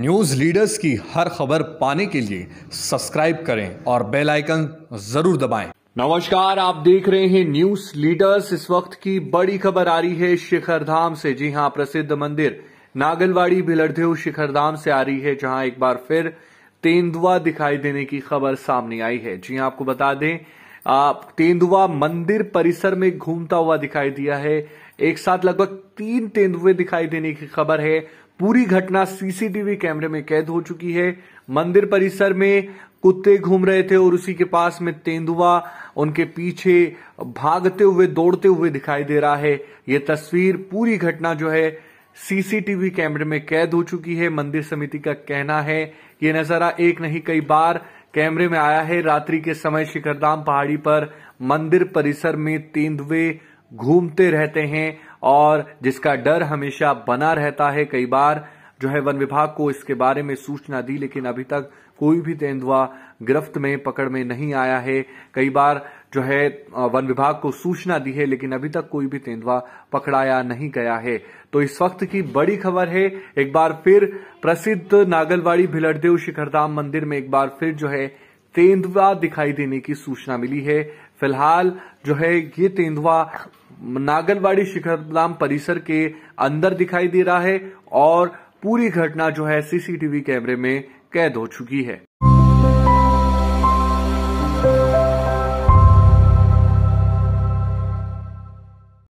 News leaders की हर खबर पाने के लिए सब्सक्राइब करें और बेल आइकन जरूर दबाएं। नमस्कार आप देख रहे हैं न्यूज़ लीडर्स इस वक्त की बड़ी खबर आ रही है शिखर धाम से जी हां प्रसिद्ध मंदिर नागलवाड़ी हुए शिखर धाम से आ रही है जहां एक बार फिर तेंदुआ दिखाई देने की खबर सामने आई है जी आपको बता दें आप तेंदुआ मंदिर परिसर में घूमता हुआ दिखाई दिया है एक साथ लगभग तीन तेंदुए दिखाई देने की खबर है पूरी घटना सीसीटीवी कैमरे में कैद हो चुकी है मंदिर परिसर में कुत्ते घूम रहे थे और उसी के पास में तेंदुआ उनके पीछे भागते हुए दौड़ते हुए दिखाई दे रहा है ये तस्वीर पूरी घटना जो है सीसीटीवी कैमरे में कैद हो चुकी है मंदिर समिति का कहना है ये नजारा एक नहीं कई बार कैमरे में आया है रात्रि के समय शिखरधाम पहाड़ी पर मंदिर परिसर में तेंदुए घूमते रहते हैं और जिसका डर हमेशा बना रहता है कई बार जो है वन विभाग को इसके बारे में सूचना दी लेकिन अभी तक कोई भी तेंदुआ गिरफ्त में पकड़ में नहीं आया है कई बार जो है वन विभाग को सूचना दी है लेकिन अभी तक कोई भी तेंदुआ पकड़ाया नहीं गया है तो इस वक्त की बड़ी खबर है एक बार फिर प्रसिद्ध नागलवाड़ी भिलड़देव शिखरधाम मंदिर में एक बार फिर जो है तेंदुआ दिखाई देने की सूचना मिली है फिलहाल जो है ये तेंदुआ नागलवाड़ी धाम परिसर के अंदर दिखाई दे रहा है और पूरी घटना जो है सीसीटीवी कैमरे में कैद हो चुकी है